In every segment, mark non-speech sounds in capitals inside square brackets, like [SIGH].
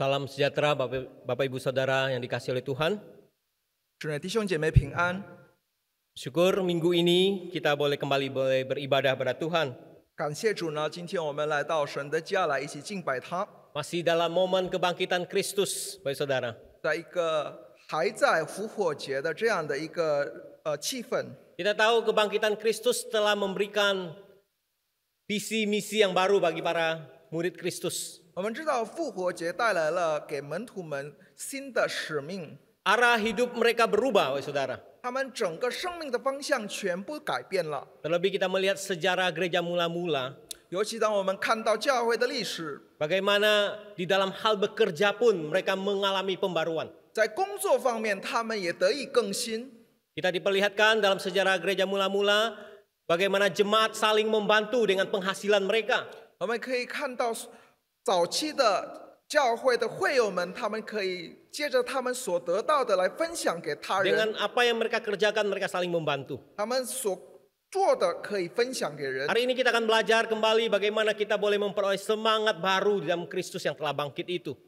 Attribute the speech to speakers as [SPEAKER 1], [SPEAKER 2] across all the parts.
[SPEAKER 1] Salam sejahtera Bapak, Bapak Ibu Saudara yang dikasih oleh Tuhan. Syukur minggu ini kita boleh kembali boleh beribadah pada Tuhan. Masih dalam momen kebangkitan Kristus, Bapak Saudara. Kita tahu kebangkitan Kristus telah memberikan visi misi yang baru bagi para murid Kristus. 我们知道复活节带来了给门徒们新的使命。Arah hidup mereka berubah, saudara. 他们整个生命的方向全部改变了。Terlebih kita melihat sejarah gereja mula-mula. 尤其当我们看到教会的历史，bagaimana di dalam hal bekerja pun mereka mengalami pembaruan。在工作方面，他们也得以更新。Kita diperlihatkan dalam sejarah gereja mula-mula bagaimana jemaat saling membantu dengan penghasilan mereka。我们可以看到早期的教会的会友们，他们可以借着他们所得到的来分享给他人。Dengan apa yang mereka kerjakan, mereka saling membantu. 他们所做的可以分享给人。Hari ini kita akan belajar kembali bagaimana kita boleh memperoleh semangat baru di dalam Kristus yang telah bangkit itu.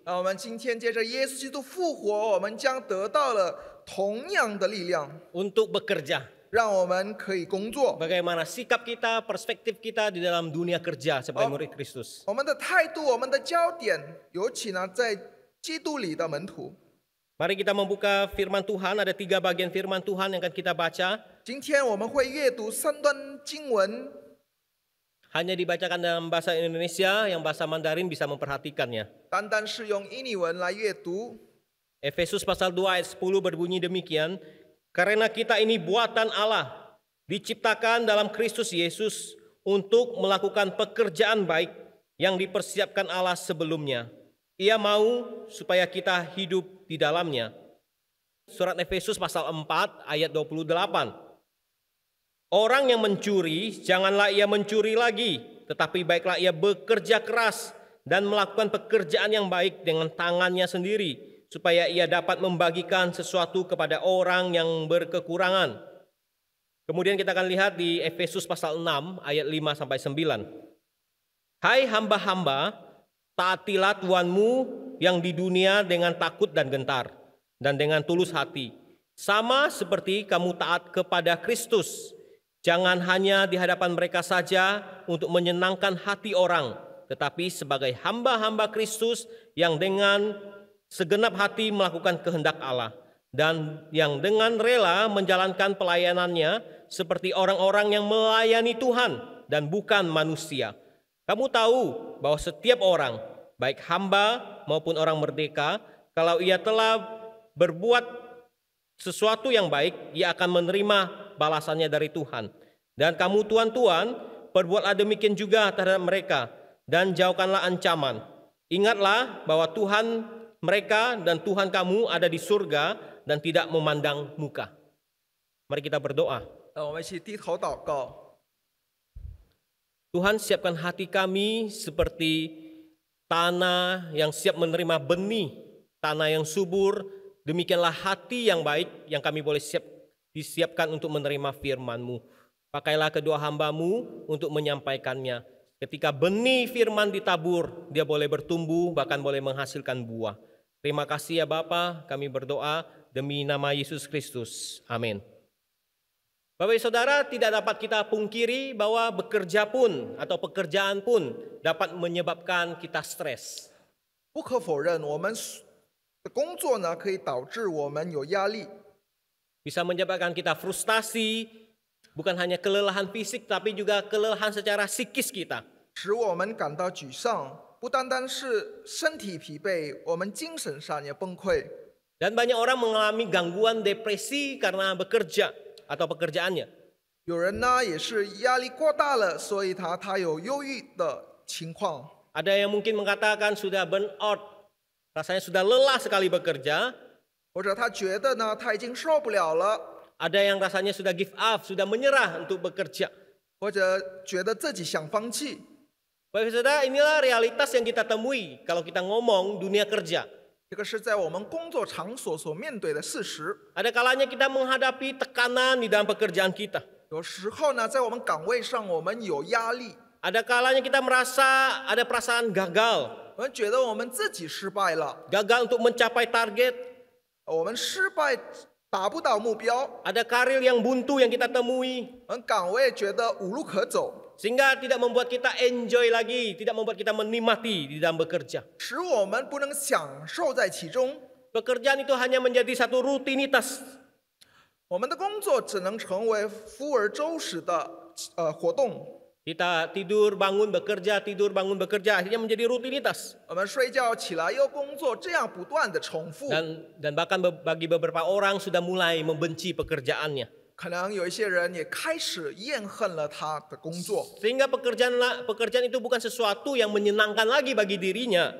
[SPEAKER 1] bekerja. Bagaimana sikap kita, perspektif kita di dalam dunia kerja sebagai murid Kristus. Mari kita membuka firman Tuhan, ada tiga bagian firman Tuhan yang akan kita baca. Hanya dibacakan dalam bahasa Indonesia, yang bahasa Mandarin bisa memperhatikannya. Efesus pasal 2 ayat 10 berbunyi demikian, karena kita ini buatan Allah, diciptakan dalam Kristus Yesus untuk melakukan pekerjaan baik yang dipersiapkan Allah sebelumnya. Ia mau supaya kita hidup di dalamnya. Surat Efesus pasal 4 ayat 28. Orang yang mencuri, janganlah ia mencuri lagi, tetapi baiklah ia bekerja keras dan melakukan pekerjaan yang baik dengan tangannya sendiri, supaya ia dapat membagikan sesuatu kepada orang yang berkekurangan. Kemudian kita akan lihat di Efesus pasal 6 ayat 5 sampai 9. Hai hamba-hamba, taatilah Tuanmu yang di dunia dengan takut dan gentar dan dengan tulus hati. Sama seperti kamu taat kepada Kristus. Jangan hanya di hadapan mereka saja untuk menyenangkan hati orang, tetapi sebagai hamba-hamba Kristus yang dengan segenap hati melakukan kehendak Allah dan yang dengan rela menjalankan pelayanannya seperti orang-orang yang melayani Tuhan dan bukan manusia. Kamu tahu bahwa setiap orang, baik hamba maupun orang merdeka, kalau ia telah berbuat sesuatu yang baik, ia akan menerima balasannya dari Tuhan. Dan kamu tuan-tuan, perbuatlah demikian juga terhadap mereka dan jauhkanlah ancaman. Ingatlah bahwa Tuhan mereka dan Tuhan kamu ada di surga dan tidak memandang muka. Mari kita berdoa. Tuhan siapkan hati kami seperti tanah yang siap menerima benih, tanah yang subur, demikianlah hati yang baik yang kami boleh siap disiapkan untuk menerima firman-Mu. Pakailah kedua hambamu untuk menyampaikannya. Ketika benih firman ditabur, dia boleh bertumbuh, bahkan boleh menghasilkan buah. Terima kasih ya Bapa, kami berdoa demi nama Yesus Kristus. Amin. Bapak Saudara, tidak dapat kita pungkiri bahwa bekerja pun atau pekerjaan pun dapat menyebabkan kita stres. Bisa menyebabkan kita frustasi, bukan hanya kelelahan fisik, tapi juga kelelahan secara psikis kita. 使我们感到沮丧。不单单是身体疲惫，我们精神上也崩溃。Dan banyak orang mengalami gangguan depresi karena bekerja atau pekerjaannya。有人呢也是压力过大了，所以他他有忧郁的情况。Ada yang mungkin mengatakan sudah burn out，rasanya sudah lelah sekali bekerja。或者他觉得呢他已经受不了了。Ada yang rasanya sudah give up，sudah menyerah untuk bekerja。或者觉得自己想放弃。Bapak saudara, inilah realitas yang kita temui kalau kita ngomong dunia kerja. Ada kalanya kita menghadapi tekanan di dalam pekerjaan kita. Ada kalanya kita merasa ada perasaan gagal. Gagal untuk mencapai target. Ada karir yang buntu yang kita temui. Sehingga tidak membuat kita enjoy lagi, tidak membuat kita menikmati di dalam bekerja. Pekerjaan itu hanya menjadi satu rutinitas. Kita tidur bangun bekerja tidur bangun bekerja akhirnya menjadi rutinitas. Dan dan bahkan bagi beberapa orang sudah mulai membenci pekerjaannya. 可能有一些人也开始厌恨了他的工作，sehingga pekerjaan lah pekerjaan itu bukan sesuatu yang menyenangkan lagi bagi dirinya,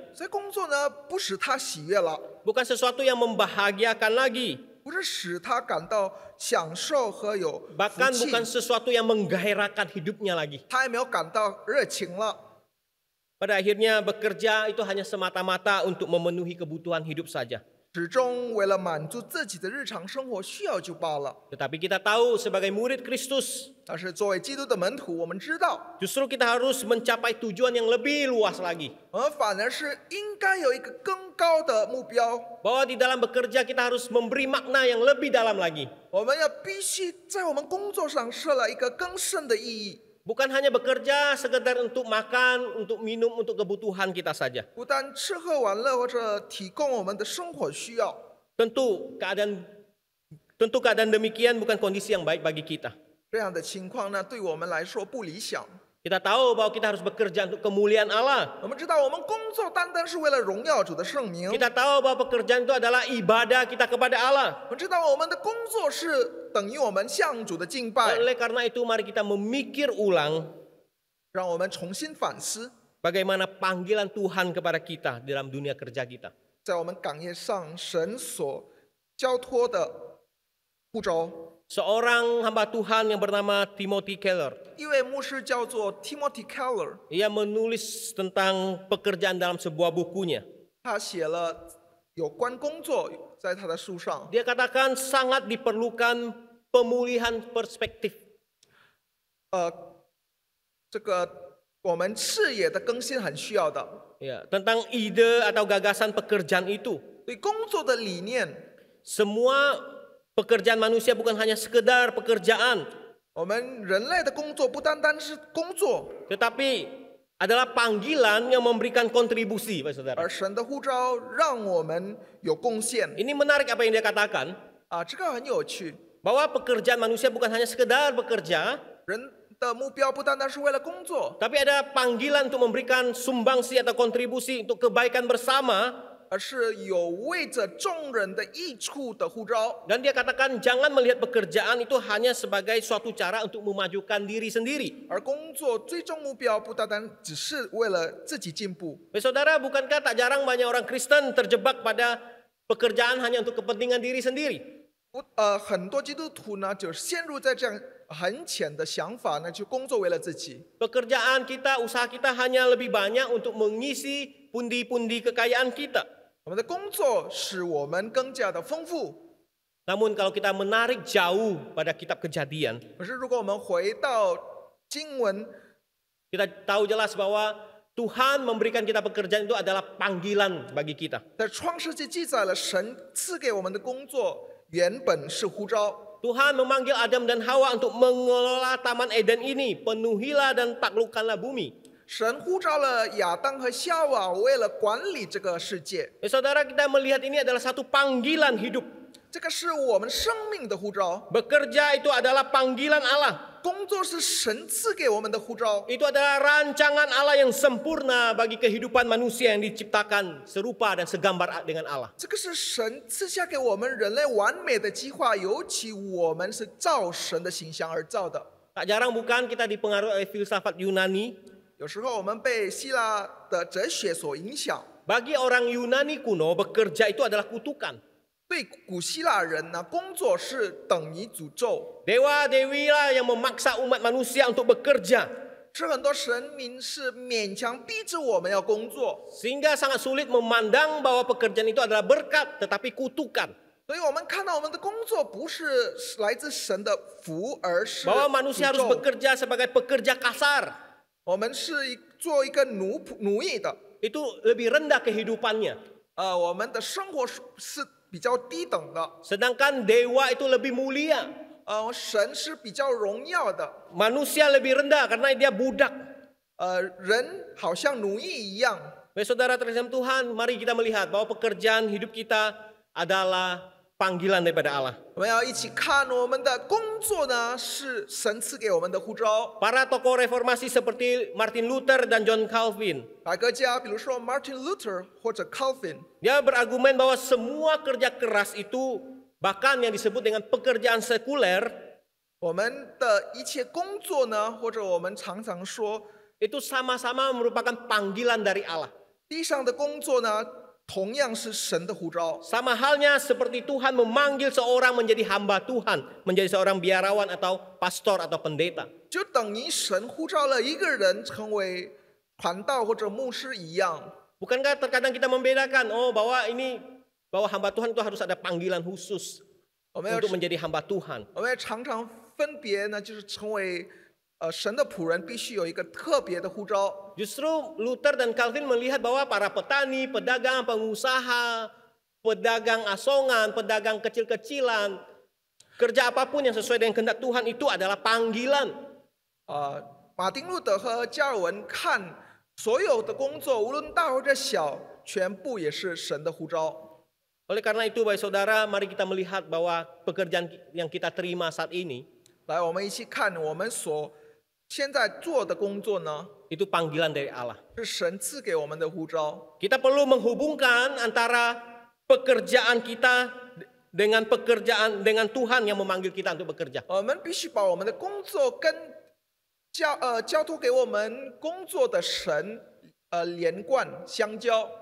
[SPEAKER 1] Bukan sesuatu yang membahagiakan lagi, bukan sesuatu yang menggairahkan hidupnya lagi. akhirnya bekerja itu hanya semata-mata untuk memenuhi kebutuhan hidup saja. 始终为了满足自己的日常生活需要就罢了。但是作为基督的门徒，我们知道，。justru kita harus mencapai tujuan yang lebih luas lagi。我们反而是应该有一个更高的目标，。bahwa di dalam bekerja kita harus memberi makna yang lebih dalam lagi。我们要必须在我们工作上设了一个更深的意义。Bukan hanya bekerja sekedar untuk makan, untuk minum, untuk kebutuhan kita saja. Tentu keadaan tentu keadaan demikian bukan kondisi yang baik bagi kita. 这样的情况呢，对我们来说不理想。kita tahu bahwa kita harus bekerja untuk kemuliaan Allah. Kita tahu bahwa pekerjaan itu adalah ibadah kita kepada Allah. Oleh karena itu mari kita memikir ulang bagaimana panggilan Tuhan kepada kita dalam dunia kerja kita seorang hamba Tuhan yang bernama Timothy Keller. Timothy Keller. Ia menulis tentang pekerjaan dalam sebuah bukunya. Dia katakan sangat diperlukan pemulihan perspektif. Uh, ya, tentang ide atau gagasan pekerjaan itu. semua Pekerjaan manusia bukan hanya sekedar pekerjaan. Tetapi adalah panggilan yang memberikan kontribusi, Pak Saudara. Ini menarik apa yang dia katakan. Ah, Bahwa pekerjaan manusia bukan hanya sekedar bekerja. tapi ada panggilan untuk memberikan sumbangsi atau kontribusi untuk kebaikan bersama. 而是有为着众人的益处的呼召。Dan dia katakan jangan melihat pekerjaan itu hanya sebagai suatu cara untuk memajukan diri sendiri. Saudara bukankah tak jarang banyak orang Kristen terjebak pada pekerjaan hanya untuk kepentingan diri sendiri? 呃，很多基督徒呢，就陷入在这样很浅的想法呢，就工作为了自己。Pekerjaan uh, kita, usaha kita hanya lebih banyak untuk mengisi pundi-pundi kekayaan kita. Namun kalau kita menarik jauh pada kitab kejadian, kita tahu jelas bahwa Tuhan memberikan kita pekerjaan itu adalah panggilan bagi kita. Tuhan memanggil Adam dan Hawa untuk mengelola Taman Eden ini, penuhilah dan taklukkanlah bumi. 神呼召了亚当和夏娃为了管理这个世界。Ya, kita melihat ini adalah satu panggilan hidup. itu adalah panggilan Allah. adalah rancangan Allah yang sempurna bagi kehidupan manusia yang diciptakan serupa dan segambar dengan Allah. jarang bukan kita dipengaruhi filsafat Yunani. Bagi orang Yunani kuno bekerja itu adalah kutukan. Dewa dewi lah yang memaksa umat manusia untuk bekerja. Sehingga sangat sulit memandang bahwa pekerjaan itu adalah berkat tetapi kutukan. 所以我们看到我们的工作不是来自神的福，而是 Bahwa manusia harus bekerja sebagai pekerja kasar. 我们是做一个奴仆奴役的，itu lebih rendah kehidupannya. 呃，我们的生活是是比较低等的，Sedangkan dewa itu lebih mulia. 呃，神是比较荣耀的，Manusia lebih rendah karena dia budak. 呃，人好像奴役一样。Baik saudara Tuhan, mari kita melihat bahwa pekerjaan hidup kita adalah panggilan daripada Allah. Para tokoh reformasi seperti Martin Luther dan John Calvin. Martin Luther Calvin. Dia berargumen bahwa semua kerja keras itu bahkan yang disebut dengan pekerjaan sekuler 我们的一切工作呢，或者我们常常说，itu sama-sama merupakan panggilan dari Allah。地上的工作呢，sama halnya seperti Tuhan memanggil seorang menjadi hamba Tuhan, menjadi seorang biarawan atau pastor atau pendeta. Bukankah terkadang kita membedakan oh bahwa ini bahwa hamba Tuhan itu harus ada panggilan khusus untuk menjadi hamba Tuhan. 我们要常常分别呢，就是成为。呃，神的仆人必须有一个特别的呼召。Justru Luther dan Calvin melihat bahwa para petani, pedagang, pengusaha, pedagang asongan, pedagang kecil-kecilan, kerja apapun yang sesuai dengan kehendak Tuhan itu adalah panggilan. Martin Luther 和加尔文看所有的工作，无论大或者小，全部也是神的呼召。Oleh karena itu, baik saudara, mari kita melihat bahwa pekerjaan yang kita terima saat ini. 来，我们一起看我们所现在做的工作呢？是神赐给我们的护照。我们必须把我们的工作跟交呃，交托给我们工作的神呃连贯相交。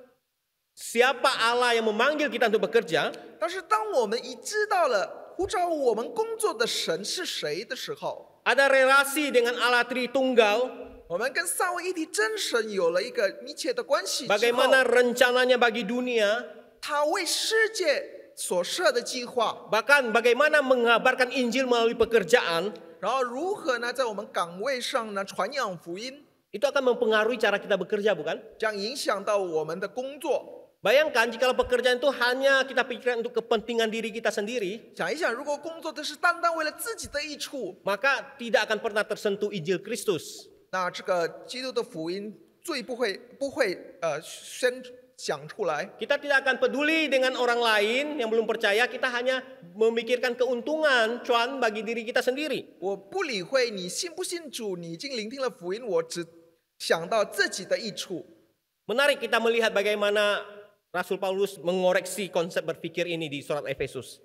[SPEAKER 1] Siapa Allah yang memanggil kita untuk bekerja? Ada relasi dengan Allah Tritunggal. Bagaimana rencananya bagi dunia? Bahkan bagaimana mengabarkan Injil melalui pekerjaan? Itu akan mempengaruhi cara kita bekerja, bukan? Bayangkan jika pekerjaan itu hanya kita pikirkan untuk kepentingan diri kita sendiri. Maka tidak akan pernah tersentuh Injil Kristus. Nah, kita tidak akan peduli dengan orang lain yang belum percaya. Kita hanya memikirkan keuntungan cuan bagi diri kita sendiri. Menarik kita melihat bagaimana Rasul Paulus mengoreksi konsep berpikir ini di surat Efesus.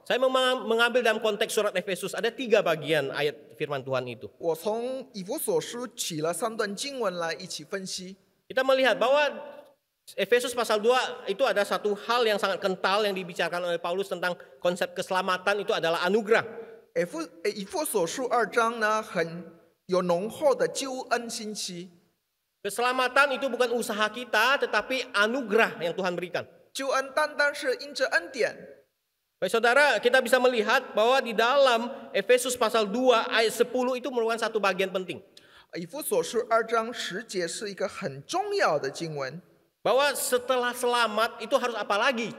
[SPEAKER 1] Saya mengambil dalam konteks surat Efesus ada tiga bagian ayat firman Tuhan itu. Kita melihat bahwa Efesus pasal 2 itu ada satu hal yang sangat kental yang dibicarakan oleh Paulus tentang konsep keselamatan itu adalah anugerah. 以弗以弗所书二章呢很 eh, 有浓厚的救恩信息。Keselamatan itu bukan usaha kita, tetapi anugerah yang Tuhan berikan. 救恩单单是因着恩典。Baik saudara, kita bisa melihat bahwa di dalam Efesus pasal 2 ayat 10 itu merupakan satu bagian penting. Bahwa setelah selamat itu harus apa lagi?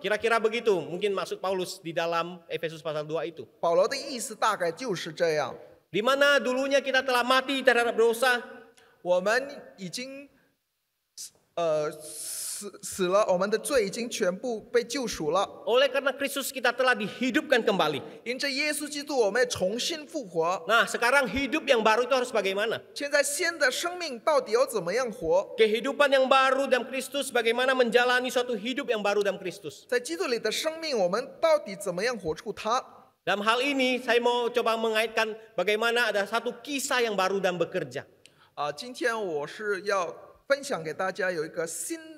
[SPEAKER 1] kira kira begitu, mungkin maksud Paulus di dalam Efesus pasal 2 itu. Di mana dulunya kita telah mati terhadap dosa, 死了，我们的罪已经全部被救赎了。Oleh karena Kristus kita telah dihidupkan kembali. 因着耶稣基督，我们重新复活。Nah, sekarang hidup yang baru itu harus bagaimana? 现在新的生命到底要怎么样活？Kehidupan yang baru dalam Kristus bagaimana menjalani suatu hidup yang baru dalam Kristus? Dalam hal ini saya mau coba mengaitkan bagaimana ada satu kisah yang baru dan bekerja. 啊，今天我是要分享给大家有一个新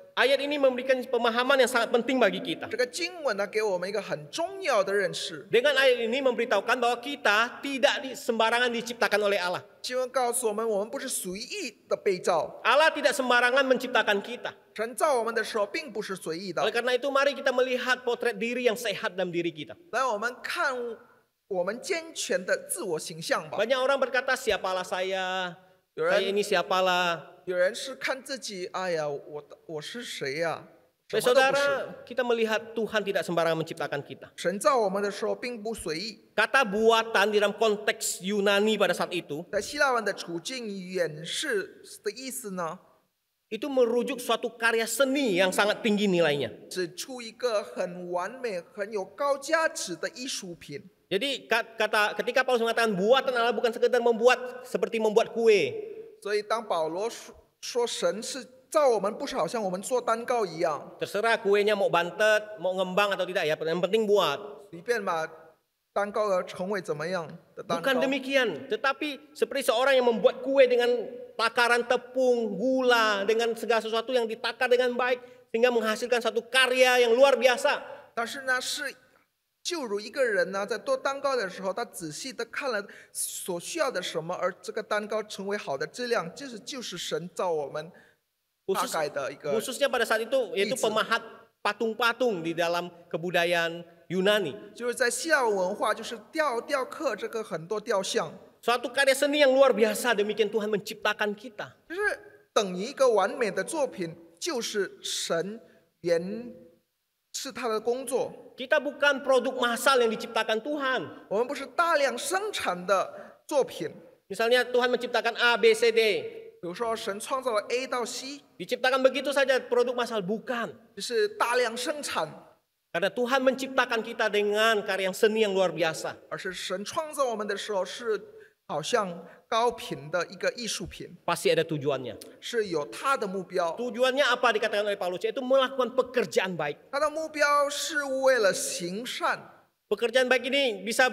[SPEAKER 1] Ayat ini memberikan pemahaman yang sangat penting bagi kita. Dengan ayat ini memberitahukan bahwa kita tidak sembarangan diciptakan oleh Allah. Allah tidak sembarangan menciptakan kita. Oleh karena itu mari kita melihat potret diri yang sehat dalam diri kita. Banyak orang berkata siapalah saya, saya ini siapalah. Saudara, kita melihat Tuhan tidak sembarangan menciptakan kita. Kata buatan di dalam konteks Yunani pada saat itu, itu merujuk suatu karya seni yang sangat tinggi nilainya. Jadi kata ketika Paulus mengatakan buatan adalah bukan sekedar membuat seperti membuat kue. 说神是造我们，不是好像我们做蛋糕一样。Terserah kuenya mau bantet, mau ngembang atau tidak ya, yang penting buat. 随便吧，蛋糕而成为怎么样的蛋糕？Bukan demikian, tetapi seperti seorang yang membuat kue dengan takaran tepung, gula, dengan segala sesuatu yang ditakar dengan baik sehingga menghasilkan satu karya yang luar biasa. 但是呢，是就如一个人呢，在做蛋糕的时候，他仔细的看了所需要的什么，而这个蛋糕成为好的质量，就是就是神造我们。大概的一个。Khususnya pada saat itu, a itu p e m a h a t patung-patung di dalam kebudayaan Yunani。就是在希腊文化，就是雕雕刻这个很多雕像。Suatu karya seni yang luar biasa demikian Tuhan menciptakan kita。就是等一个完美的作品，就是神原是他的工作。Kita bukan produk massal yang diciptakan Tuhan. Misalnya Tuhan menciptakan A, B, C, D. Diciptakan begitu saja produk massal bukan. Karena Tuhan menciptakan kita dengan karya seni yang luar biasa. 而是神创造我们的时候是好像高频的一个艺术品，pasti ada tujuannya，是有它的目标。tujuannya apa dikatakan oleh Paulus itu melakukan pekerjaan baik。它的目标是为了行善。pekerjaan baik ini bisa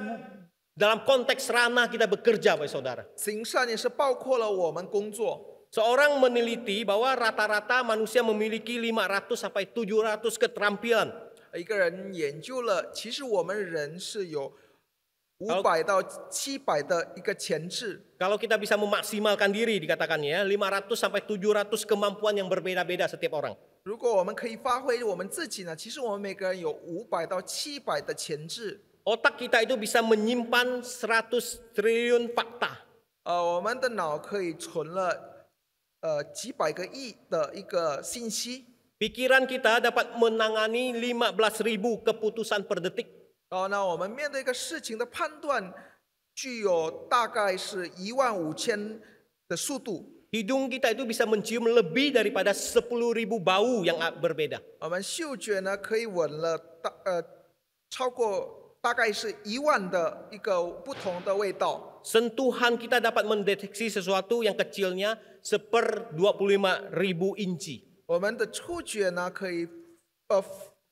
[SPEAKER 1] dalam konteks ranah kita bekerja, baik saudara。行善也是包括了我们工作。Seorang meneliti bahwa rata-rata manusia memiliki 500 sampai 700 keterampilan. 一个人研究了，其实我们人是有。kalau kita bisa memaksimalkan diri dikatakannya 500 ya, sampai 700 kemampuan yang berbeda-beda setiap orang. Otak kita itu bisa menyimpan 100 triliun fakta. Pikiran kita dapat menangani 15.000 keputusan per detik. 哦，那我们面对一个事情的判断，具有大概是一万五千的速度。Hidung kita itu bisa mencium lebih daripada 10.000 bau yang berbeda. Sentuhan kita dapat mendeteksi sesuatu yang kecilnya seper 25.000 inci. 我们的触觉呢，可以呃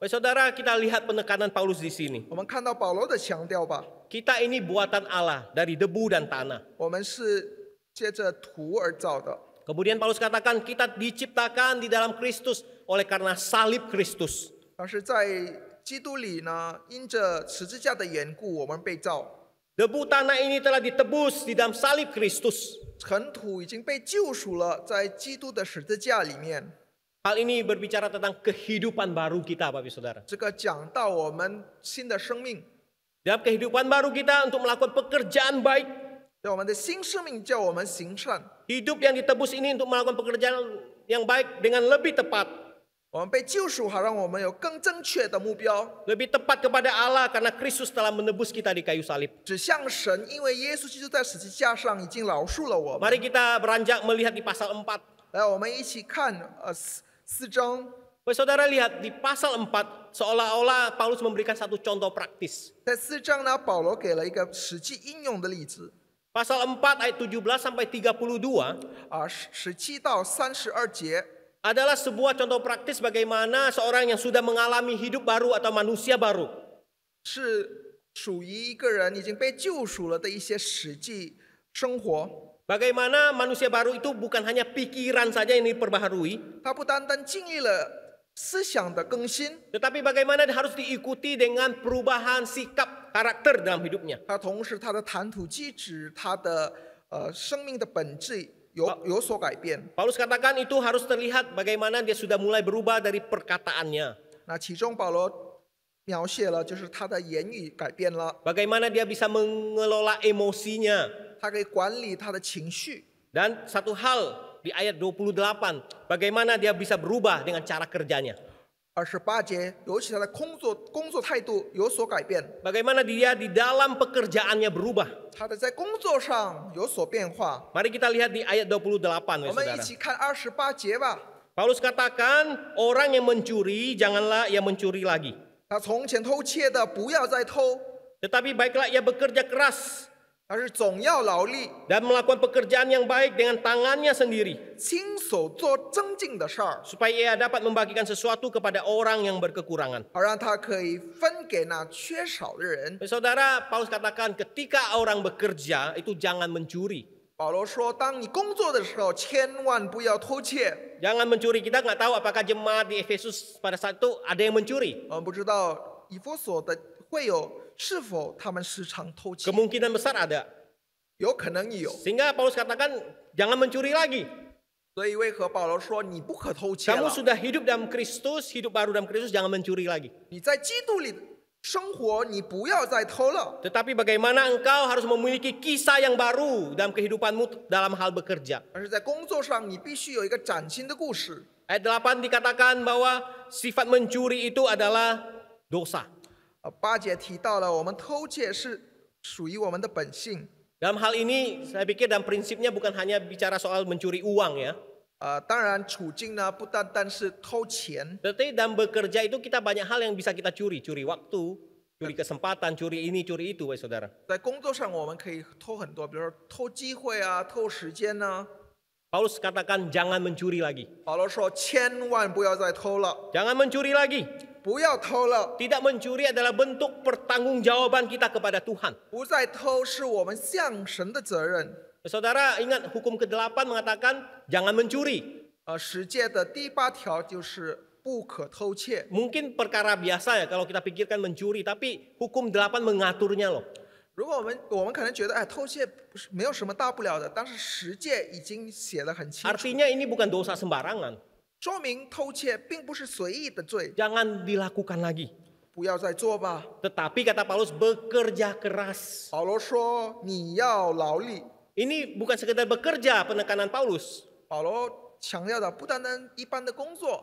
[SPEAKER 1] Baik saudara, kita lihat penekanan Paulus di sini. Kita ini buatan Allah dari debu dan tanah. Kemudian Paulus katakan kita diciptakan di dalam Kristus oleh karena salib Kristus. Debu tanah ini telah ditebus di dalam salib Kristus。尘土已经被救赎了，在基督的十字架里面。Hal ini berbicara tentang kehidupan baru kita, Bapak Saudara. Dalam kehidupan baru kita untuk melakukan pekerjaan baik. Hidup yang ditebus ini untuk melakukan pekerjaan yang baik dengan lebih tepat. Lebih tepat kepada Allah karena Kristus telah menebus kita di kayu salib. Mari kita beranjak melihat di pasal 4. 四章。Saudara lihat di pasal empat seolah-olah Paulus memberikan satu contoh praktis. 4 ayat 17 sampai 32 ah, adalah sebuah contoh praktis bagaimana seorang yang sudah mengalami hidup baru atau manusia baru Bagaimana manusia baru itu bukan hanya pikiran saja yang diperbaharui. Tetapi bagaimana harus diikuti dengan perubahan sikap karakter dalam hidupnya. Paulus katakan itu harus terlihat bagaimana dia sudah mulai berubah dari perkataannya. Nah, bagaimana dia bisa mengelola emosinya? Dan satu hal di ayat 28, bagaimana dia bisa berubah dengan cara kerjanya. bagaimana dia di dalam pekerjaannya berubah? Mari kita lihat di ayat 28, Paulus katakan, orang yang mencuri janganlah ia mencuri lagi. Tetapi baiklah ia bekerja keras dan melakukan pekerjaan yang baik dengan tangannya sendiri supaya ia dapat membagikan sesuatu kepada orang yang berkekurangan. Saudara, Paulus katakan ketika orang bekerja itu jangan mencuri. Jangan mencuri. Kita nggak tahu apakah jemaat di Efesus pada saat itu ada yang mencuri. 是否他们时常偷窃？Kemungkinan besar ada. Sehingga Paulus katakan jangan mencuri lagi. Kamu sudah hidup dalam Kristus, hidup baru dalam Kristus, jangan mencuri lagi. Tetapi bagaimana engkau harus memiliki kisah yang baru dalam kehidupanmu dalam hal bekerja. 而是在工作上，你必须有一个崭新的故事。Ayat 8 dikatakan bahwa sifat mencuri itu adalah dosa. 呃，八节提到了我们偷窃是属于我们的本性。Dalam hal ini saya pikir dan prinsipnya bukan hanya bicara soal mencuri uang ya. Uh, 当然处境呢不单单是偷钱。Tetapi dalam bekerja itu kita banyak hal yang bisa kita curi, curi waktu, curi kesempatan, curi ini, curi itu, baik saudara. 在工作上我们可以偷很多，比如说偷机会啊，偷时间呢、啊。Paulus katakan jangan mencuri lagi. Paulus mencuri lagi. Tidak mencuri adalah bentuk pertanggungjawaban kita kepada Tuhan. Saudara ingat hukum ke-8 mengatakan jangan mencuri. Mungkin perkara biasa ya kalau kita pikirkan mencuri, tapi hukum 8 mengaturnya loh. 如果我们我们可能觉得，哎，偷窃不是没有什么大不了的，但是十诫已经写的很清楚。Artinya ini bukan dosa sembarangan. 说明偷窃并不是随意的罪。Jangan dilakukan lagi. Tetapi kata Paulus bekerja keras. Paulus ini bukan sekedar bekerja penekanan Paulus. Paulus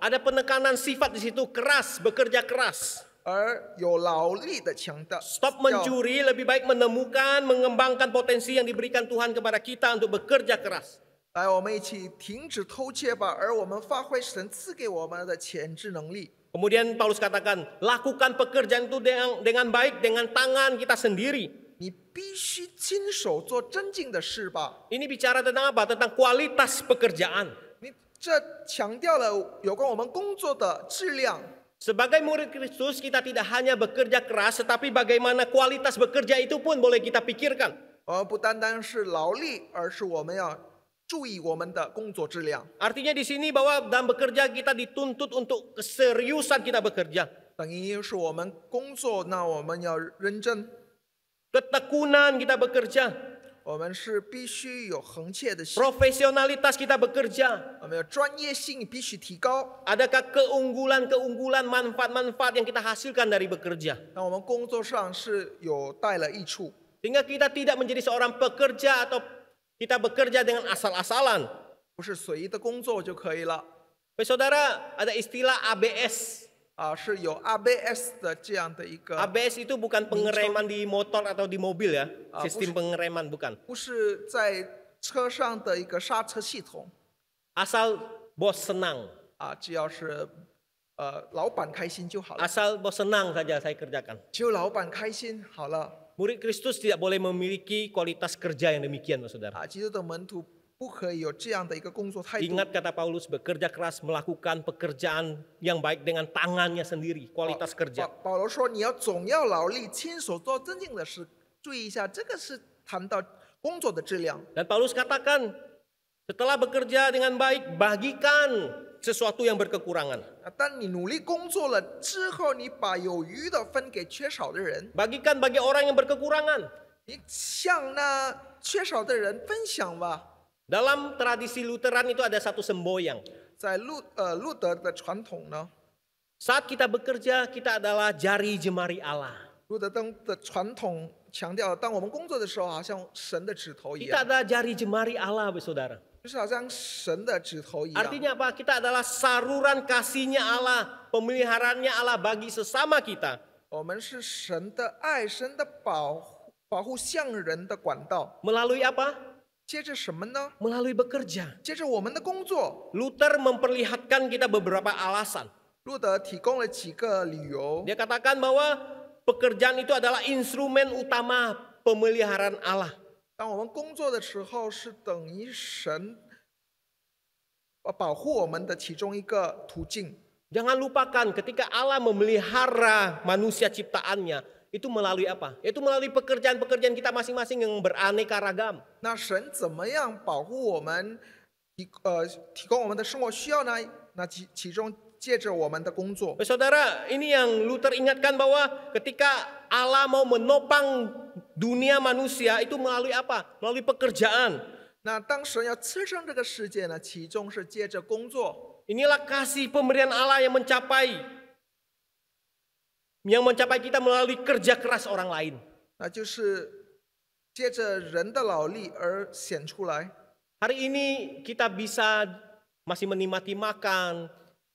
[SPEAKER 1] ada penekanan sifat di situ keras, bekerja keras. Stop mencuri, lebih baik menemukan, mengembangkan potensi yang diberikan Tuhan kepada kita untuk bekerja keras. 来，我们一起停止偷窃吧，而我们发挥神赐给我们的潜质能力。Kemudian Paulus katakan, lakukan pekerjaan itu dengan, dengan baik dengan tangan kita sendiri. 你必须亲手做真正的事吧。Ini bicara tentang apa? Tentang kualitas pekerjaan. 你这强调了有关我们工作的质量。Sebagai murid Kristus kita tidak hanya bekerja keras tetapi bagaimana kualitas bekerja itu pun boleh kita pikirkan. 我们不单单是劳力，而是我们要 Artinya di sini bahwa dalam bekerja kita dituntut untuk keseriusan kita bekerja. Ketekunan kita bekerja. Profesionalitas kita bekerja. Adakah keunggulan-keunggulan manfaat-manfaat yang kita hasilkan dari bekerja? Sehingga kita tidak menjadi seorang pekerja atau kita bekerja dengan asal-asalan. Saudara, ada istilah ABS. ABS itu bukan pengereman di motor atau di mobil ya, sistem pengereman bukan. Asal bos senang. Asal bos senang saja saya kerjakan. Murid Kristus tidak boleh memiliki kualitas kerja yang demikian, saudara. Ingat kata Paulus, bekerja keras melakukan pekerjaan yang baik dengan tangannya sendiri, kualitas kerja. Paulus Paulus katakan, setelah bekerja dengan baik, bagikan sesuatu yang berkekurangan. Ah, Bagikan bagi orang yang berkekurangan. Dalam tradisi Lutheran itu ada satu semboyang. Saat kita bekerja, kita adalah jari jemari Allah. Kita 样，adalah jari jemari Allah, saudara. Artinya apa? Kita adalah saruran kasihnya Allah, pemeliharannya Allah bagi sesama kita. Melalui apa? Melalui bekerja. Luther memperlihatkan kita beberapa alasan. Dia katakan bahwa pekerjaan itu adalah instrumen utama pemeliharaan Allah. Jangan lupakan ketika Allah memelihara manusia ciptaannya, itu melalui apa? Itu melalui pekerjaan-pekerjaan kita masing-masing yang beraneka ragam. Nah, 神怎么样保护我们提呃提供我们的生活需要呢？那其其中借着我们的工作。Saudara, ini yang Luther ingatkan bahwa ketika Allah mau menopang dunia manusia itu melalui apa? Melalui pekerjaan. Nah, Inilah kasih pemberian Allah yang mencapai yang mencapai kita melalui kerja keras orang lain. Hari ini kita bisa masih menikmati makan,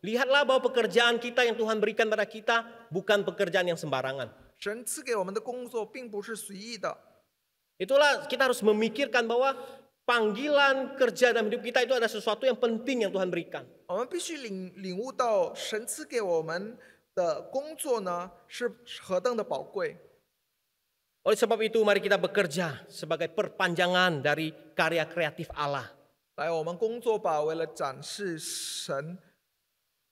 [SPEAKER 1] Lihatlah bahwa pekerjaan kita yang Tuhan berikan pada kita bukan pekerjaan yang sembarangan. Itulah kita harus memikirkan bahwa panggilan kerja dalam hidup kita itu ada sesuatu yang penting yang Tuhan berikan. Oleh sebab itu mari kita bekerja sebagai perpanjangan dari karya kreatif Allah. 来，我们工作吧，为了展示神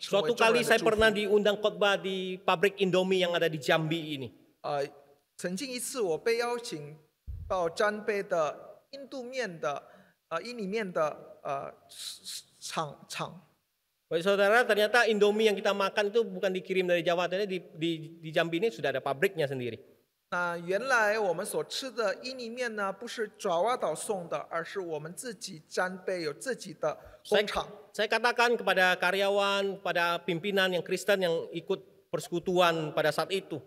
[SPEAKER 1] Suatu kali saya pernah diundang khotbah di pabrik Indomie yang ada di Jambi ini. Uh, saudara, ternyata Indomie yang kita makan itu bukan dikirim dari Jawa, tapi di, di, di Jambi ini sudah ada pabriknya sendiri. Nah, saya, saya katakan kepada karyawan, pada pimpinan yang Kristen yang ikut persekutuan pada saat itu.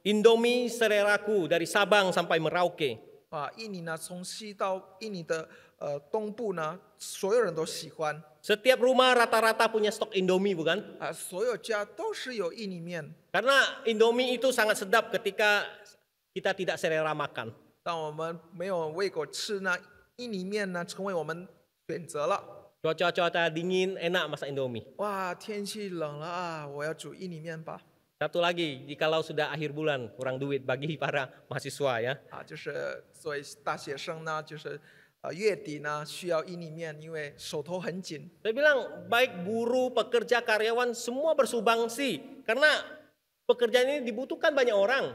[SPEAKER 1] Indomie seleraku dari Sabang sampai Merauke。啊，印尼呢，从西到印尼的呃东部呢，所有人都喜欢。Setiap rumah rata-rata punya stok Indomie bukan? Uh, Karena Indomie itu sangat sedap ketika kita tidak selera makan. cuaca cuaca dingin enak masak Indomie. satu lagi, jikalau sudah akhir bulan kurang duit bagi [LAUGHS] para mahasiswa ya. Saya bilang baik buruh, pekerja, karyawan semua bersubangsi karena pekerjaan ini dibutuhkan banyak orang.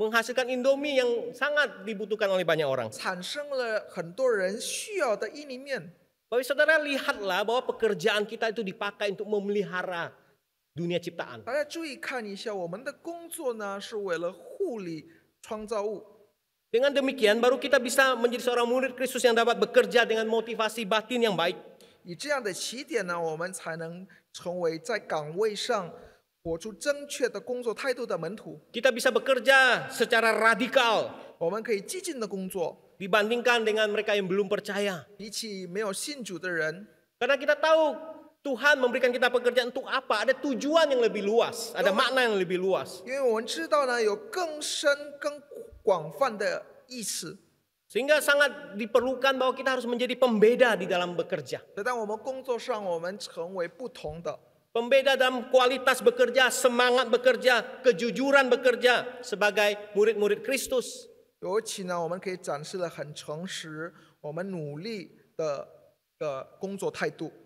[SPEAKER 1] Menghasilkan Indomie yang sangat dibutuhkan oleh banyak orang. 产生了很多人需要的意里面。Bapak saudara lihatlah bahwa pekerjaan kita itu dipakai untuk memelihara dunia ciptaan. 大家注意看一下，我们的工作呢是为了护理创造物。Dengan demikian baru kita bisa menjadi seorang murid Kristus yang dapat bekerja dengan motivasi batin yang baik. 以这样的起点呢，我们才能成为在岗位上 kita bisa bekerja secara radikal. Dibandingkan dengan mereka yang belum percaya. Karena kita tahu Tuhan memberikan kita pekerjaan untuk apa? Ada tujuan yang lebih luas, ada makna yang lebih luas. Sehingga sangat diperlukan bahwa kita harus menjadi pembeda di dalam bekerja. Pembeda dalam kualitas bekerja, semangat bekerja, kejujuran bekerja sebagai murid-murid Kristus.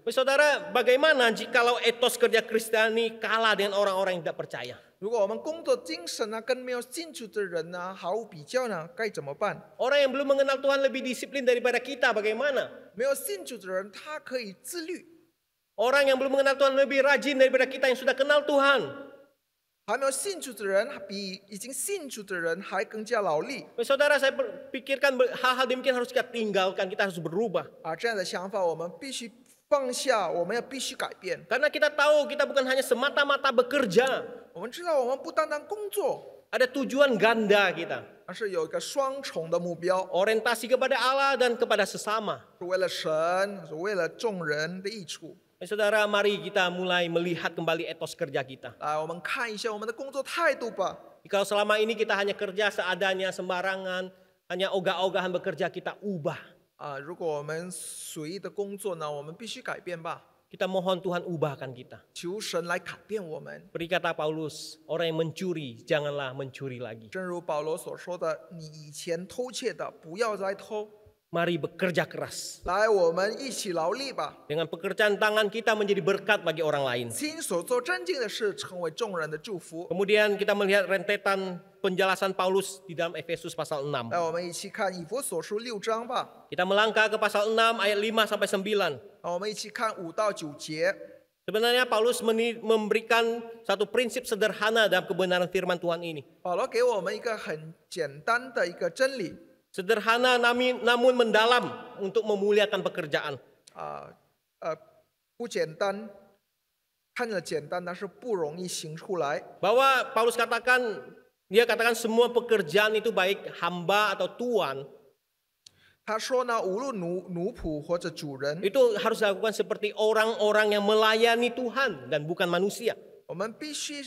[SPEAKER 1] Saudara, bagaimana jika etos kerja Kristiani kalah dengan orang-orang yang tidak percaya? orang yang belum mengenal Tuhan lebih disiplin daripada kita, bagaimana? 他可以自律。Orang yang belum mengenal Tuhan lebih rajin daripada kita yang sudah kenal Tuhan. Saudara, saya pikirkan hal-hal demikian harus kita tinggalkan, kita harus berubah. Karena kita tahu kita bukan hanya semata-mata bekerja. Ada tujuan ganda kita. Orientasi kepada Allah dan kepada sesama. Eh, saudara, mari kita mulai melihat kembali etos kerja kita. Kalau selama ini kita hanya kerja seadanya, sembarangan, hanya ogah-ogahan bekerja, kita ubah. Kita mohon Tuhan ubahkan kita. Beri kata Paulus, orang yang mencuri, janganlah mencuri lagi. Mari bekerja keras. Dengan pekerjaan tangan kita menjadi berkat bagi orang lain. Kemudian kita melihat rentetan penjelasan Paulus di dalam Efesus pasal 6. Kita melangkah ke pasal 6 ayat 5 sampai 9. Sebenarnya Paulus memberikan satu prinsip sederhana dalam kebenaran firman Tuhan ini. Sederhana namun mendalam untuk memuliakan pekerjaan. Uh, uh, Bahwa Paulus katakan, dia katakan semua pekerjaan itu baik hamba atau tuan. Itu harus dilakukan seperti orang-orang yang melayani Tuhan dan bukan manusia. Kita 我们必须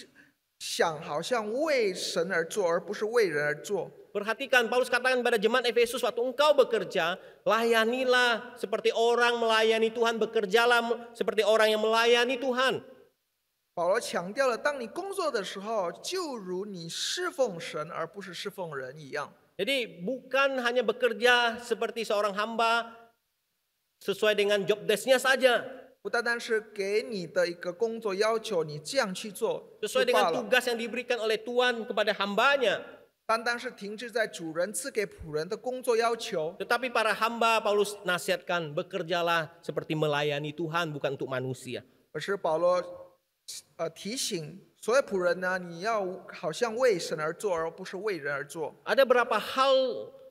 [SPEAKER 1] 想好像为神而做，而不是为人而做。Perhatikan Paulus katakan pada jemaat Efesus waktu engkau bekerja, layanilah seperti orang melayani Tuhan, bekerjalah seperti orang yang melayani Tuhan. Paulus Jadi bukan hanya bekerja seperti seorang hamba sesuai dengan job desknya saja. Sesuai dengan tugas yang diberikan oleh Tuhan kepada hambanya. 单单是停滞在主人赐给仆人的工作要求。Tetapi para hamba Paulus nasihatkan bekerjalah seperti melayani Tuhan bukan untuk manusia. Ada berapa hal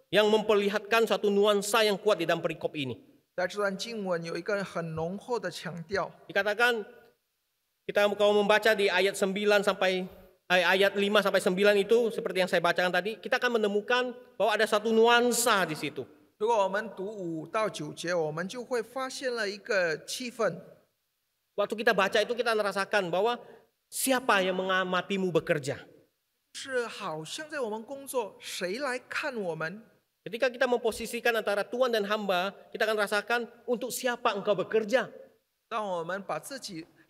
[SPEAKER 1] yang memperlihatkan satu nuansa yang kuat di dalam perikop ini. 在这段经文有一个很浓厚的强调。Dikatakan kita kalau membaca di ayat 9 sampai Eh, ayat 5 sampai 9 itu seperti yang saya bacakan tadi, kita akan menemukan bahwa ada satu nuansa di situ. Waktu kita baca itu kita merasakan bahwa siapa yang mengamatimu bekerja. Ketika kita memposisikan antara Tuhan dan hamba, kita akan rasakan untuk siapa engkau bekerja.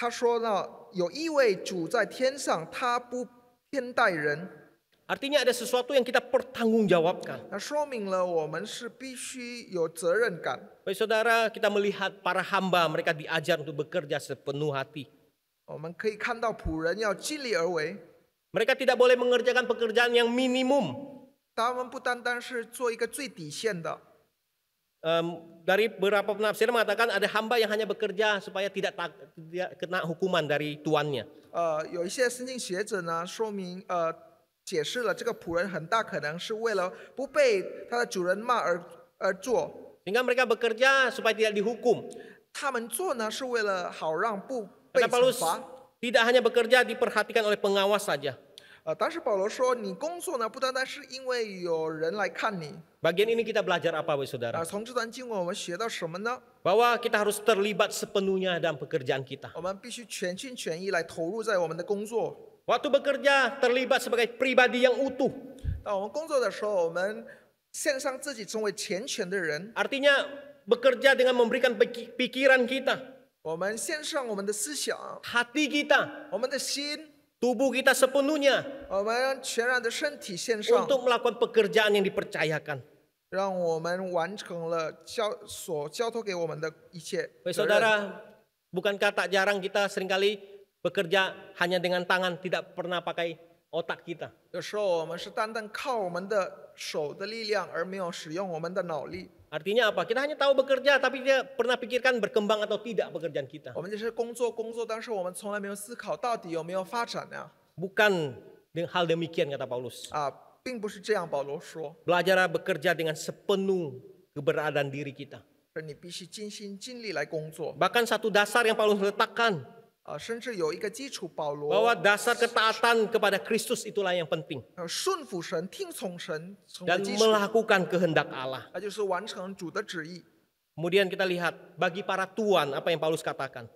[SPEAKER 1] 他说呢，有一位主在天上，他不偏待人。Artinya ada sesuatu yang kita pertanggungjawabkan. Nah, show me kita harus perlu ada tanggung kan? Baik saudara, kita melihat para hamba mereka diajar untuk bekerja sepenuh hati. Kita bisa melihat para hamba bekerja sepenuh hati. mereka tidak boleh mengerjakan pekerjaan yang minimum. Mereka tidak boleh mengerjakan pekerjaan yang minimum um, dari beberapa penafsir mengatakan ada hamba yang hanya bekerja supaya tidak, tak, tidak kena hukuman dari tuannya. Uh, Sehingga mereka bekerja supaya tidak dihukum. tidak hanya bekerja diperhatikan oleh pengawas saja. Uh, 但是保罗说，你工作呢，不单单是因为有人来看你。Bagian ini kita belajar apa, saudara? 啊，从这段经文我们学到什么呢？Bahwa kita harus terlibat sepenuhnya dalam pekerjaan kita. 我们必须全心全意来投入在我们的工作。Waktu bekerja terlibat sebagai pribadi yang utuh. 当我们工作的时候，我们献上自己成为全权的人。Artinya bekerja dengan memberikan pikiran kita. 我们献上我们的思想、hati kita, 我们的心 tubuh kita sepenuhnya untuk melakukan pekerjaan yang dipercayakan. saudara, bukankah tak jarang kita seringkali bekerja hanya dengan tangan, tidak pernah pakai otak kita. Kita Artinya apa? Kita hanya tahu bekerja, tapi dia pernah pikirkan berkembang atau tidak pekerjaan kita. Bukan hal demikian kata Paulus. Belajar bekerja dengan sepenuh keberadaan diri kita. Bahkan satu dasar yang Paulus letakkan bahwa dasar ketaatan kepada Kristus itulah yang penting. Dan melakukan kehendak Allah. Kemudian kita lihat bagi para tuan apa yang Paulus katakan.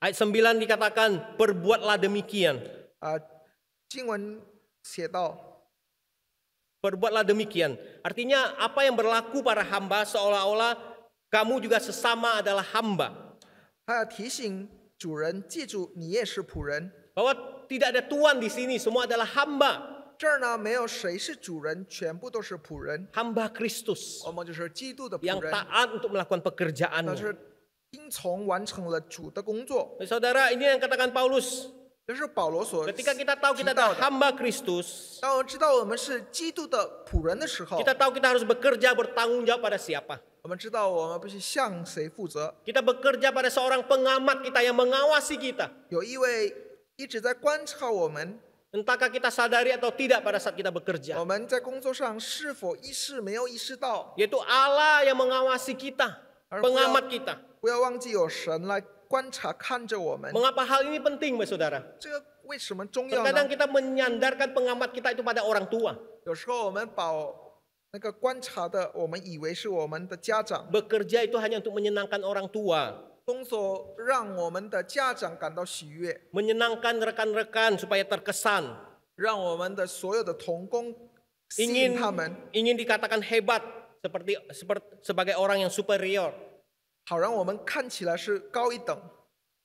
[SPEAKER 1] Ayat 9 dikatakan perbuatlah demikian. Perbuatlah demikian. Artinya apa yang berlaku para hamba seolah-olah kamu juga sesama adalah hamba. 他要提醒主人记住，你也是仆人。bahwa tidak ada tuan di sini, semua adalah hamba. 这儿呢没有谁是主人，全部都是仆人。Hamba 这儿呢，没有谁是主人，全部都是仆人。hamba Kristus yang 仆人，taat untuk melakukan pekerjaan. 那是听从完成了主的工作。Saudara, ini yang katakan Paulus, Ketika kita tahu kita adalah hamba Kristus, kita tahu kita harus bekerja bertanggung jawab pada siapa. bekerja pada seorang pengamat kita yang mengawasi kita. kita sadari atau tidak pada saat kita bekerja. Yaitu Allah yang mengawasi kita, pengamat kita. 不要忘记有神来观察看着我们。Mengapa hal ini penting, saudara? kadang kita menyandarkan pengamat kita itu pada orang tua. Bekerja itu hanya untuk menyenangkan orang tua. Menyenangkan rekan rekan-rekan supaya terkesan. ingin ingin dikatakan hebat seperti seperti sebagai orang yang superior。好让我们看起来是高一等。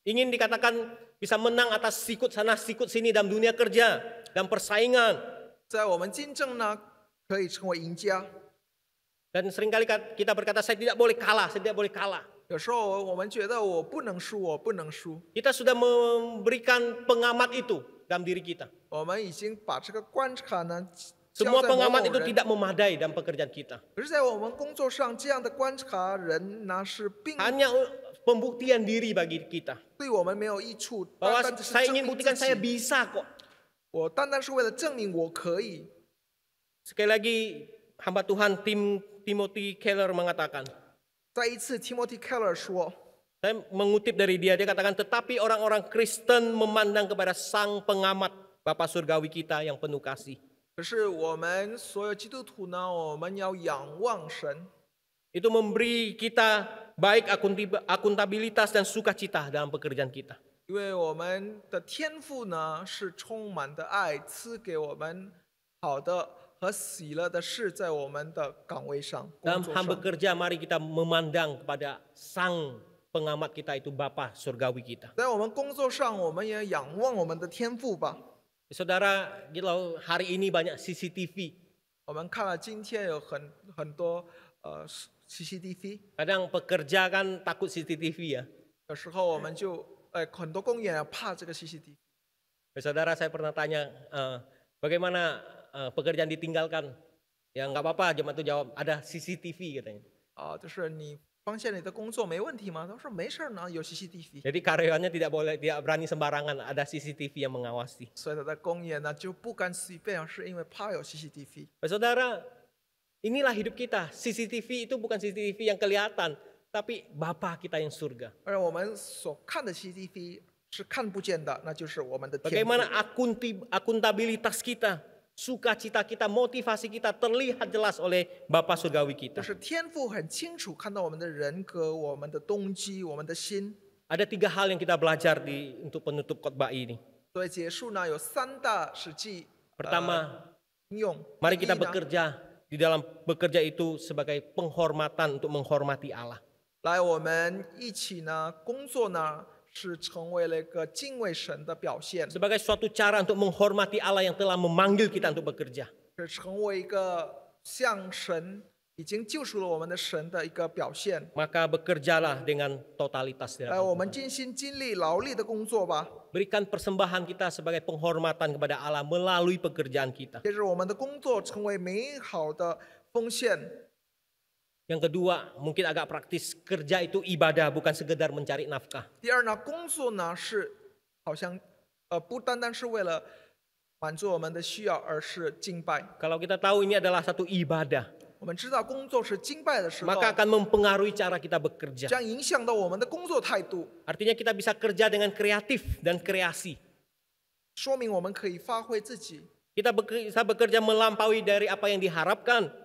[SPEAKER 1] Ingin dikatakan bisa menang atas sikut sana sikut sini dalam dunia kerja dan persaingan. 在我们竞争呢，可以成为赢家。Dan seringkali kita berkata saya tidak boleh kalah, saya tidak boleh kalah. sudah memberikan pengamat itu dalam diri kita. Semua pengamat itu tidak memadai dalam pekerjaan kita. Hanya pembuktian diri bagi kita. Bahwa saya ingin buktikan saya bisa kok. Sekali lagi hamba Tuhan Tim Timothy Keller mengatakan. Keller mengutip dari dia, dia katakan, tetapi orang-orang Kristen memandang kepada sang pengamat Bapak Surgawi kita yang penuh kasih. 可是我们所有基督徒呢，我们要仰望神。Itu memberi kita baik akuntabilitas dan sukacita dalam pekerjaan kita. 因为我们的天赋呢是充满的爱，赐给我们好的和喜乐的事，在我们的岗位上。Dalam hal bekerja, mari kita memandang kepada Sang pengamat kita itu Bapa surgawi kita. 在我们工作上，我们也仰望我们的天赋吧。Saudara, kalau hari ini banyak CCTV. CCTV. Kadang pekerja kan takut CCTV ya. CCTV. Saudara, saya pernah tanya uh, bagaimana uh, pekerjaan ditinggalkan. Ya nggak apa-apa, jemaat itu jawab ada CCTV katanya. 帮县里的工作没问题吗？他说没事呢，有 CCTV。Jadi karyawannya tidak boleh tidak berani sembarangan, ada CCTV yang mengawasi. 所以他的工业呢就不敢随便，是因为怕有 CCTV。Saudara, inilah hidup kita. CCTV itu bukan CCTV yang kelihatan, tapi Bapa kita yang surga. 而我们所看的 CCTV 是看不见的，那就是我们的。Bagaimana akuntabilitas kita? sukacita kita, motivasi kita terlihat jelas oleh Bapa surgawi kita. Ada tiga hal yang kita belajar di untuk penutup khotbah ini. Pertama, mari kita bekerja di dalam bekerja itu sebagai penghormatan untuk menghormati Allah. 来，我们一起呢，工作呢，sebagai suatu cara untuk menghormati Allah yang telah memanggil kita untuk bekerja. Maka bekerjalah dengan totalitas. Berikan persembahan kita sebagai penghormatan kepada Allah melalui pekerjaan kita. Yang kedua, mungkin agak praktis, kerja itu ibadah bukan sekedar mencari nafkah. Kalau kita tahu ini adalah satu ibadah, maka akan mempengaruhi cara kita bekerja. Artinya kita bisa kerja dengan kreatif dan kreasi. Kita bisa bekerja melampaui dari apa yang diharapkan.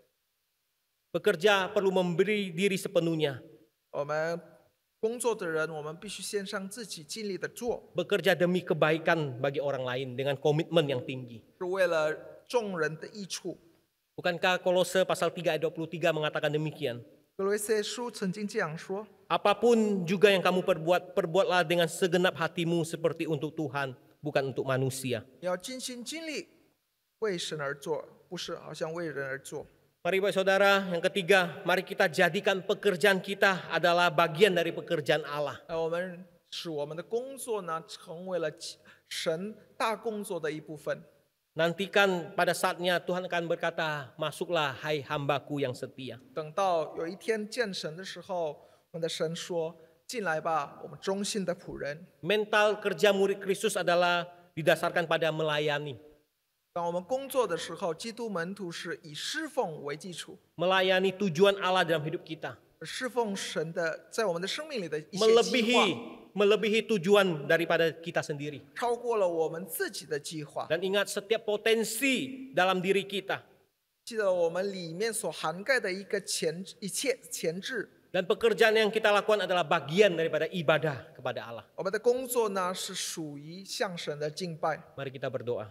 [SPEAKER 1] Pekerja perlu memberi diri sepenuhnya. Bekerja demi kebaikan bagi orang lain dengan komitmen yang tinggi. Bukankah Kolose pasal 3 ayat 23 mengatakan demikian? Apapun juga yang kamu perbuat, perbuatlah dengan segenap hatimu seperti untuk Tuhan, bukan untuk manusia. Mari Bapak Saudara, yang ketiga, mari kita jadikan pekerjaan kita adalah bagian dari pekerjaan Allah. Nantikan pada saatnya Tuhan akan berkata, masuklah hai hambaku yang setia. Mental kerja murid Kristus adalah didasarkan pada melayani. 当我们工作的时候，基督门徒是以侍奉为基础，m a l a y a n i t 务。j 务。a n a l l 务。服务。h i 服 u 服 i 服务。服务。服务。服务。服务。服务。服务。服务。服务。服务。i 务。服务。服务。服务。服务。e 务。服务。服务。服 t 服务。服 i 服 a 服 a 服务。服务。服 kita 务。服务。服务。服务。服务。服务。服务。服务。服务。服务。服务。服务。服 t 服务。服务。服务。服务。服务。服务。服务。服务。服务。服务。服务。服务。服务。服务。服务。服务。服务。Dan pekerjaan yang kita lakukan adalah bagian daripada ibadah kepada Allah. Mari kita berdoa.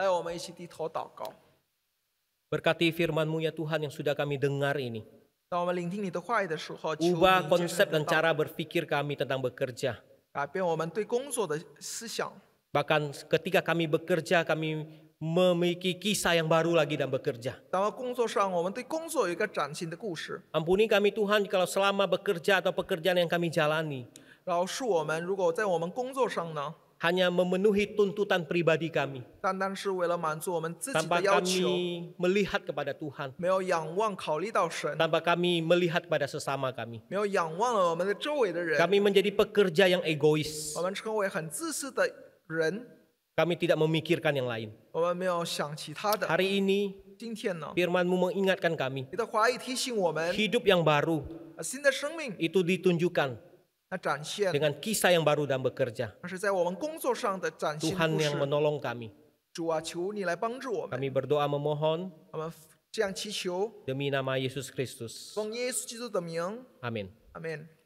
[SPEAKER 1] Berkati firman-Mu ya Tuhan yang sudah kami dengar ini. Ubah konsep dan cara berpikir kami tentang bekerja. Bahkan ketika kami bekerja, kami memiliki kisah yang baru lagi dan bekerja. Ampuni kami Tuhan kalau selama bekerja atau pekerjaan yang kami jalani. Hanya memenuhi tuntutan pribadi kami. Tanpa kami melihat kepada Tuhan. Tanpa kami melihat pada sesama kami. Kami menjadi pekerja yang egois. Kami tidak memikirkan yang lain. Hari ini, firmanmu mengingatkan kami. Hidup yang baru itu ditunjukkan dengan kisah yang baru dan bekerja. Tuhan yang menolong kami. Kami berdoa memohon demi nama Yesus Kristus. Amin. Amin.